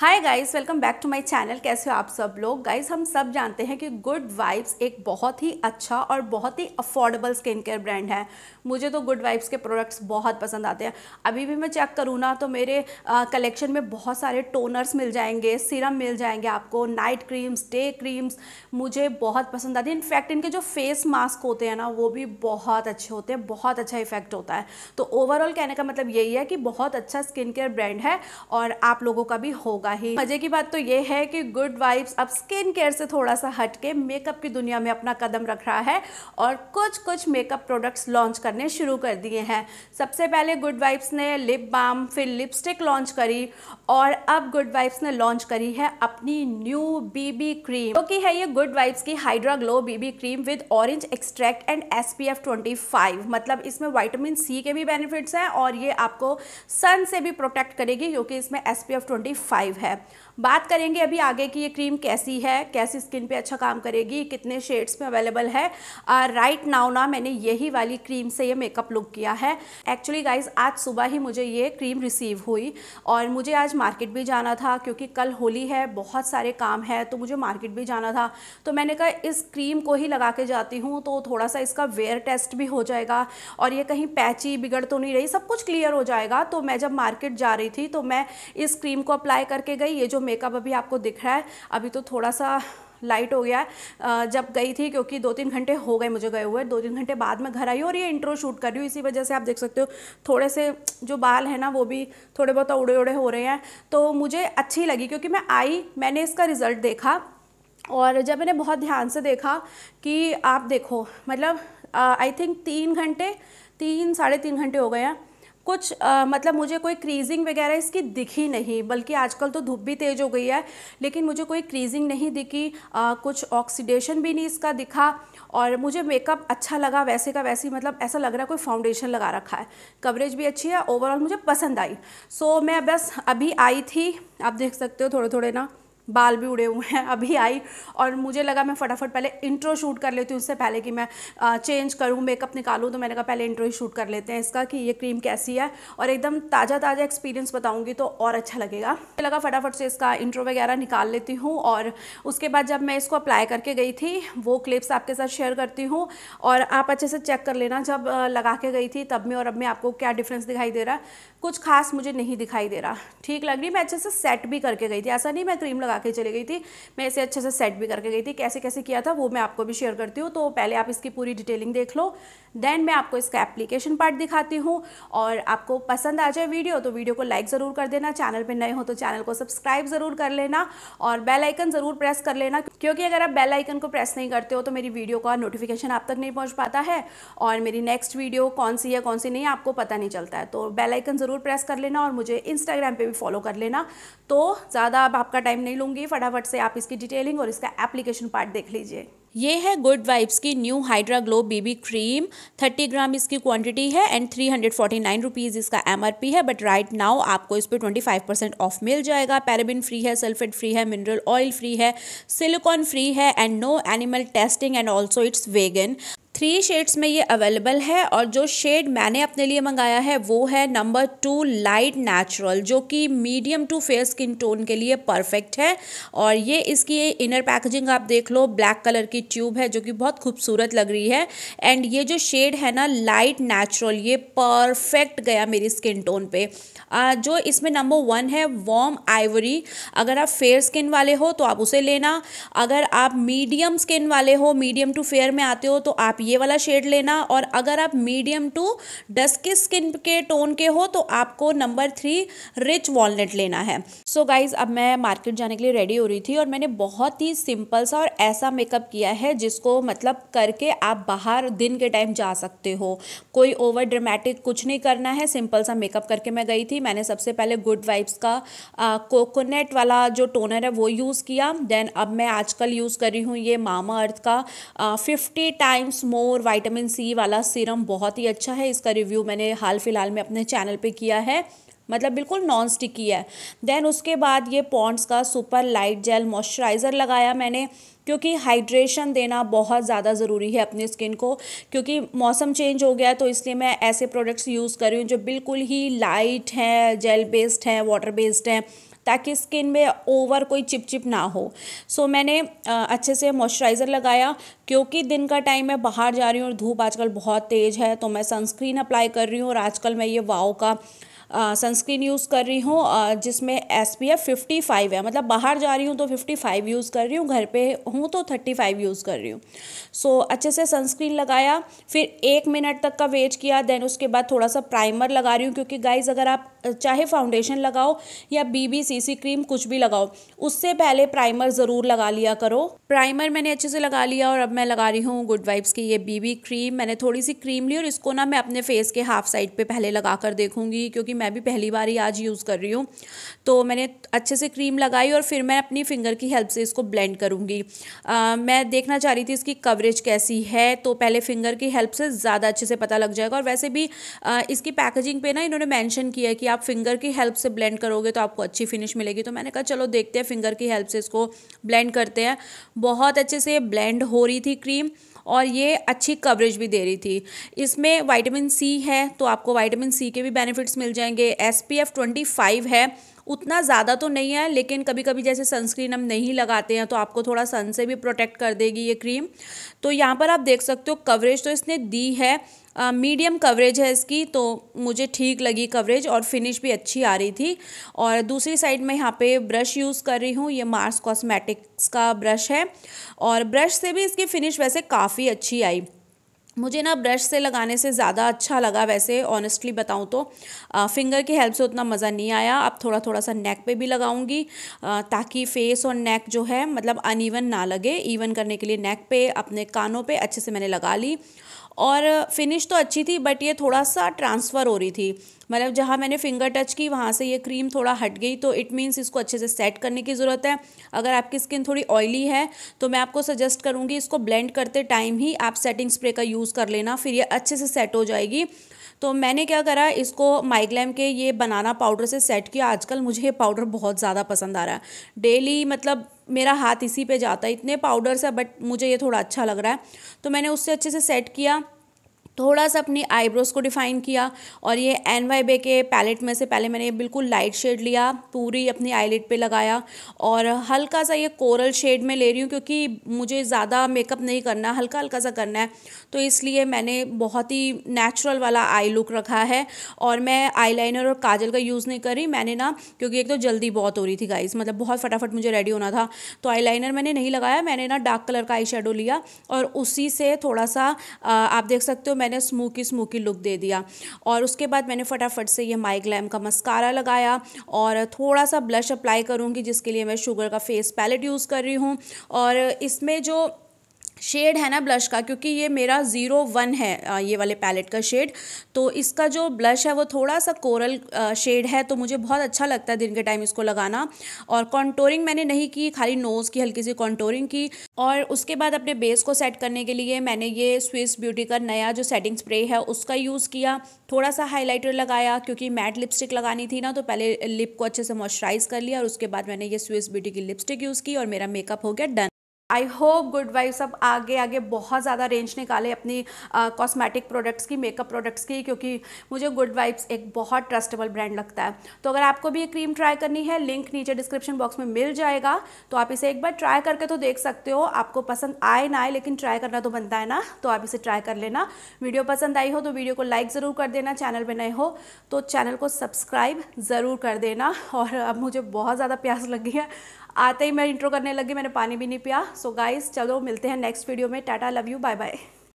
hi guys welcome back to my channel कैसे हो आप सब लोग गाइस हम सब जानते हैं कि गुड वाइब्स एक बहुत ही अच्छा और बहुत ही अफोर्डेबल स्किन केयर ब्रांड है मुझे तो गुड वाइब्स के प्रोडक्ट्स बहुत पसंद आते हैं अभी भी मैं चेक करूँ ना तो मेरे कलेक्शन में बहुत सारे टोनर्स मिल जाएंगे सीरम मिल जाएंगे आपको नाइट क्रीम्स डे क्रीम्स मुझे बहुत पसंद आती है इनफैक्ट इनके जो फेस मास्क होते हैं ना वो भी बहुत अच्छे होते हैं बहुत अच्छा इफेक्ट होता है तो ओवरऑल कहने का मतलब यही है कि बहुत अच्छा स्किन केयर ब्रांड है और आप लोगों का भी होगा होगा ही मजे की बात तो ये है कि गुड वाइब्स अब स्किन केयर से थोड़ा सा हट के मेकअप की दुनिया में अपना कदम रख रहा है और कुछ कुछ मेकअप प्रोडक्ट्स लॉन्च करने शुरू कर दिए हैं सबसे पहले गुड वाइब्स ने लिप बाम फिर लिपस्टिक लॉन्च करी और अब गुड वाइब्स ने लॉन्च करी है अपनी न्यू बीबी क्रीम जो तो है ये गुड वाइब्स की Hydra Glow BB cream with orange extract and SPF पी मतलब इसमें वाइटामिन सी के भी बेनिफिट्स हैं और ये आपको सन से भी प्रोटेक्ट करेगी क्योंकि इसमें एसपीएफ फाइव है बात करेंगे अभी आगे की ये क्रीम कैसी है कैसी स्किन पे अच्छा काम करेगी कितने शेड्स में अवेलेबल है राइट नाउ ना मैंने यही वाली क्रीम से ये मेकअप लुक किया है एक्चुअली गाइज आज सुबह ही मुझे ये क्रीम रिसीव हुई और मुझे आज मार्केट भी जाना था क्योंकि कल होली है बहुत सारे काम है तो मुझे मार्केट भी जाना था तो मैंने कहा इस क्रीम को ही लगा के जाती हूँ तो थोड़ा सा इसका वेयर टेस्ट भी हो जाएगा और ये कहीं पैची बिगड़ तो नहीं रही सब कुछ क्लियर हो जाएगा तो मैं जब मार्केट जा रही थी तो मैं इस क्रीम को अप्लाई कर करके गई ये जो मेकअप अभी आपको दिख रहा है अभी तो थोड़ा सा लाइट हो गया जब गई थी क्योंकि दो तीन घंटे हो गए मुझे गए हुए दो तीन घंटे बाद में घर आई और ये इंट्रो शूट कर रही हूँ इसी वजह से आप देख सकते हो थोड़े से जो बाल है ना वो भी थोड़े बहुत उड़े उड़े हो रहे हैं तो मुझे अच्छी लगी क्योंकि मैं आई मैंने इसका रिज़ल्ट देखा और जब मैंने बहुत ध्यान से देखा कि आप देखो मतलब आई थिंक तीन घंटे तीन साढ़े तीन घंटे हो गए हैं कुछ आ, मतलब मुझे कोई क्रीजिंग वगैरह इसकी दिखी नहीं बल्कि आजकल तो धूप भी तेज़ हो गई है लेकिन मुझे कोई क्रीजिंग नहीं दिखी आ, कुछ ऑक्सीडेशन भी नहीं इसका दिखा और मुझे मेकअप अच्छा लगा वैसे का वैसे मतलब ऐसा लग रहा है कोई फाउंडेशन लगा रखा है कवरेज भी अच्छी है ओवरऑल मुझे पसंद आई सो so, मैं बस अभी आई थी आप देख सकते हो थोड़े थोड़े ना बाल भी उड़े हुए हैं अभी आई और मुझे लगा मैं फटाफट पहले इंट्रो शूट कर लेती हूँ उससे पहले कि मैं चेंज करूँ मेकअप निकालूँ तो मैंने कहा पहले इंट्रो ही शूट कर लेते हैं इसका कि ये क्रीम कैसी है और एकदम ताज़ा ताज़ा एक्सपीरियंस बताऊँगी तो और अच्छा लगेगा मुझे लगा फटाफट से इसका इंट्रो वगैरह निकाल लेती हूँ और उसके बाद जब मैं इसको अप्लाई करके गई थी वो क्लिप्स आपके साथ शेयर करती हूँ और आप अच्छे से चेक कर लेना जब लगा के गई थी तब में और अब में आपको क्या डिफरेंस दिखाई दे रहा है कुछ खास मुझे नहीं दिखाई दे रहा ठीक लग रही मैं अच्छे से सेट भी करके गई थी ऐसा नहीं मैं क्रीम लगा के चले गई थी मैं इसे अच्छे से सेट भी करके गई थी कैसे कैसे किया था वो मैं आपको भी शेयर करती हूँ तो पहले आप इसकी पूरी डिटेलिंग देख लो देन मैं आपको इसका एप्लीकेशन पार्ट दिखाती हूँ और आपको पसंद आ जाए वीडियो तो वीडियो को लाइक ज़रूर कर देना चैनल पर नए हो तो चैनल को सब्सक्राइब ज़रूर कर लेना और बेलाइकन ज़रूर प्रेस कर लेना क्योंकि अगर आप बेलाइकन को प्रेस नहीं करते हो तो मेरी वीडियो का नोटिफिकेशन आप तक नहीं पहुँच पाता है और मेरी नेक्स्ट वीडियो कौन सी है कौन सी नहीं आपको पता नहीं चलता है तो बेलाइकन ज़रूर प्रेस कर लेना और मुझे इंस्टाग्राम पर भी फॉलो कर लेना तो ज़्यादा अब आपका टाइम नहीं लूँगा दूंगी फटाफट से आप इसकी डिटेलिंग और इसका एप्लीकेशन पार्ट देख लीजिए ये है गुड वाइब्स की new Hydra Glow baby cream 30 gram इसकी क्वांटिटी है and three hundred forty nine rupees इसका एमआरपी है बट राइट नाउ आपको इस पर ट्वेंटी ऑफ मिल जाएगा पैराबिन फ्री है सल्फेट फ्री है मिनरल ऑयल फ्री है सिलिकॉन फ्री है and no animal testing and also it's vegan three shades में ये अवेलेबल है और जो शेड मैंने अपने लिए मंगाया है वो है नंबर टू लाइट नेचुरल जो कि medium to fair skin tone के लिए परफेक्ट है और ये इसकी इनर पैकेजिंग आप देख लो ब्लैक कलर की ट्यूब है जो कि बहुत खूबसूरत लग रही है एंड ये जो शेड है ना लाइट नेचुरल ये परफेक्ट गया मेरी स्किन टोन पे जो इसमें नंबर वन है वॉम आइवरी अगर आप फेयर स्किन वाले हो तो आप उसे लेना अगर आप मीडियम स्किन वाले हो मीडियम टू फेयर में आते हो तो आप ये ये वाला शेड लेना और अगर आप मीडियम टू डस्की स्किन के टोन के हो तो आपको नंबर थ्री रिच वॉलनट लेना है सो so गाइज अब मैं मार्केट जाने के लिए रेडी हो रही थी और मैंने बहुत ही सिंपल सा और ऐसा मेकअप किया है जिसको मतलब करके आप बाहर दिन के टाइम जा सकते हो कोई ओवर ड्रामेटिक कुछ नहीं करना है सिंपल सा मेकअप करके मैं गई थी मैंने सबसे पहले गुड वाइब्स का कोकोनट वाला जो टोनर है वो यूज़ किया देन अब मैं आजकल यूज़ कर रही हूँ ये मामा अर्थ का fifty times more more vitamin C वाला सीरम बहुत ही अच्छा है इसका रिव्यू मैंने हाल फिलहाल में अपने चैनल पे किया है मतलब बिल्कुल नॉन स्टिकी है देन उसके बाद ये पॉन्ट्स का सुपर लाइट जेल मॉइस्चराइज़र लगाया मैंने क्योंकि हाइड्रेशन देना बहुत ज़्यादा ज़रूरी है अपनी स्किन को क्योंकि मौसम चेंज हो गया तो इसलिए मैं ऐसे प्रोडक्ट्स यूज़ कर रही हूँ जो बिल्कुल ही लाइट हैं जेल बेस्ड हैं वाटर बेस्ड हैं ताकि स्किन में ओवर कोई चिपचिप ना हो सो so, मैंने अच्छे से मॉइस्चराइज़र लगाया क्योंकि दिन का टाइम मैं बाहर जा रही हूँ और धूप आजकल बहुत तेज़ है तो मैं सनस्क्रीन अप्लाई कर रही हूँ और आजकल मैं ये वाओ का सनस्क्रीन यूज़ कर रही हूँ जिसमें S P F fifty five है मतलब बाहर जा रही हूँ तो फिफ्टी फाइव यूज़ कर रही हूँ घर पे हूँ तो थर्टी फाइव यूज़ कर रही हूँ सो so, अच्छे से सनस्क्रीन लगाया फिर एक मिनट तक का वेट किया देन उसके बाद थोड़ा सा प्राइमर लगा रही हूँ क्योंकि गाइज अगर आप चाहे फाउंडेशन लगाओ या बी सीसी क्रीम कुछ भी लगाओ उससे पहले प्राइमर ज़रूर लगा लिया करो प्राइमर मैंने अच्छे से लगा लिया और अब मैं लगा रही हूँ गुड वाइब्स की ये बीबी क्रीम मैंने थोड़ी सी क्रीम ली और इसको ना मैं अपने फेस के हाफ साइड पर पहले लगा कर देखूँगी क्योंकि मैं भी पहली बार ही आज यूज़ कर रही हूँ तो मैंने अच्छे से क्रीम लगाई और फिर मैं अपनी फिंगर की हेल्प से इसको ब्लेंड करूँगी मैं देखना चाह रही थी इसकी कवरेज कैसी है तो पहले फिंगर की हेल्प से ज़्यादा अच्छे से पता लग जाएगा और वैसे भी इसकी पैकेजिंग पे ना इन्होंने मैंशन किया कि आप फिंगर की हेल्प से ब्लेंड करोगे तो आपको अच्छी फिनिश मिलेगी तो मैंने कहा चलो देखते हैं फिंगर की हेल्प से इसको ब्लेंड करते हैं बहुत अच्छे से ब्लेंड हो रही थी क्रीम और ये अच्छी कवरेज भी दे रही थी इसमें वाइटामिन सी है तो आपको वाइटामिन सी के भी बेनिफिट्स मिल जाएंगे S P F twenty five है उतना ज़्यादा तो नहीं है लेकिन कभी कभी जैसे सनस्क्रीन हम नहीं लगाते हैं तो आपको थोड़ा सन से भी प्रोटेक्ट कर देगी ये क्रीम तो यहाँ पर आप देख सकते हो कवरेज तो इसने दी है मीडियम uh, कवरेज है इसकी तो मुझे ठीक लगी कवरेज और फिनिश भी अच्छी आ रही थी और दूसरी साइड मैं यहाँ पे ब्रश यूज़ कर रही हूँ ये मार्स कॉस्मेटिक्स का ब्रश है और ब्रश से भी इसकी फिनिश वैसे काफ़ी अच्छी आई मुझे ना ब्रश से लगाने से ज़्यादा अच्छा लगा वैसे ऑनेस्टली बताऊँ तो आ, फिंगर की हेल्प से उतना मज़ा नहीं आया अब थोड़ा थोड़ा सा नेक पे भी लगाऊंगी ताकि फेस और नेक जो है मतलब अनइवन ना लगे इवन करने के लिए नेक पे अपने कानों पे अच्छे से मैंने लगा ली और फिनिश तो अच्छी थी बट ये थोड़ा सा ट्रांसफ़र हो रही थी मतलब जहाँ मैंने फिंगर टच की वहाँ से ये क्रीम थोड़ा हट गई तो इट मीन्स इसको अच्छे से सेट करने की ज़रूरत है अगर आपकी स्किन थोड़ी ऑयली है तो मैं आपको सजेस्ट करूँगी इसको ब्लेंड करते टाइम ही आप सेटिंग स्प्रे का यूज़ कर लेना फिर ये अच्छे से सेट हो जाएगी तो मैंने क्या करा इसको माइग्लैम के ये बनाना पाउडर से सेट किया आजकल मुझे ये पाउडर बहुत ज़्यादा पसंद आ रहा है डेली मतलब मेरा हाथ इसी पे जाता है इतने पाउडर से बट मुझे ये थोड़ा अच्छा लग रहा है तो मैंने उससे अच्छे से सेट किया थोड़ा सा अपनी आईब्रोज़ को डिफ़ाइन किया और ये एन वाई बे के पैलेट में से पहले मैंने बिल्कुल लाइट शेड लिया पूरी अपनी आईलिट पे लगाया और हल्का सा ये कोरल शेड में ले रही हूँ क्योंकि मुझे ज़्यादा मेकअप नहीं करना हल्का हल्का सा करना है तो इसलिए मैंने बहुत ही नेचुरल वाला आई लुक रखा है और मैं आई और काजल का यूज़ नहीं करी मैंने ना क्योंकि एक तो जल्दी बहुत हो रही थी गाइज मतलब बहुत फटाफट मुझे रेडी होना था तो आई मैंने नहीं लगाया मैंने ना डार्क कलर का आई लिया और उसी से थोड़ा सा आप देख सकते हो मैंने मैंने स्मोकी स्मोकी लुक दे दिया और उसके बाद मैंने फटाफट से ये माई ग्लैम का मस्कारा लगाया और थोड़ा सा ब्लश अप्लाई करूँगी जिसके लिए मैं शुगर का फेस पैलेट यूज़ कर रही हूँ और इसमें जो शेड है ना ब्लश का क्योंकि ये मेरा ज़ीरो वन है ये वाले पैलेट का शेड तो इसका जो ब्लश है वो थोड़ा सा कोरल शेड है तो मुझे बहुत अच्छा लगता है दिन के टाइम इसको लगाना और कॉन्टोरिंग मैंने नहीं की खाली नोज़ की हल्की सी कॉन्टोरिंग की और उसके बाद अपने बेस को सेट करने के लिए मैंने ये स्विस ब्यूटी का नया जो सेटिंग स्प्रे है उसका यूज़ किया थोड़ा सा हाईलाइटर लगाया क्योंकि मैट लिपस्टिक लगानी थी ना तो पहले लिप को अच्छे से मॉइस्चराइज़ कर लिया और उसके बाद मैंने ये स्विस ब्यूटी की लिपस्टिक यूज़ की और मेरा मेकअप हो गया done I hope Good Vibes अब आगे आगे बहुत ज़्यादा रेंज निकाले अपनी कॉस्मेटिक प्रोडक्ट्स की मेकअप प्रोडक्ट्स की क्योंकि मुझे गुड वाइफ्स एक बहुत ट्रस्टेबल ब्रांड लगता है तो अगर आपको भी ये क्रीम ट्राई करनी है लिंक नीचे डिस्क्रिप्शन बॉक्स में मिल जाएगा तो आप इसे एक बार ट्राई करके तो देख सकते हो आपको पसंद आए ना आए लेकिन ट्राई करना तो बनता है ना तो आप इसे ट्राई कर लेना वीडियो पसंद आई हो तो वीडियो को लाइक ज़रूर कर देना चैनल पर नए हो तो चैनल को सब्सक्राइब ज़रूर कर देना और अब मुझे बहुत ज़्यादा प्यास लगी है आते ही मैं इंट्रो करने लगी मैंने पानी भी नहीं पिया सो so गाइस चलो मिलते हैं नेक्स्ट वीडियो में tata love you bye bye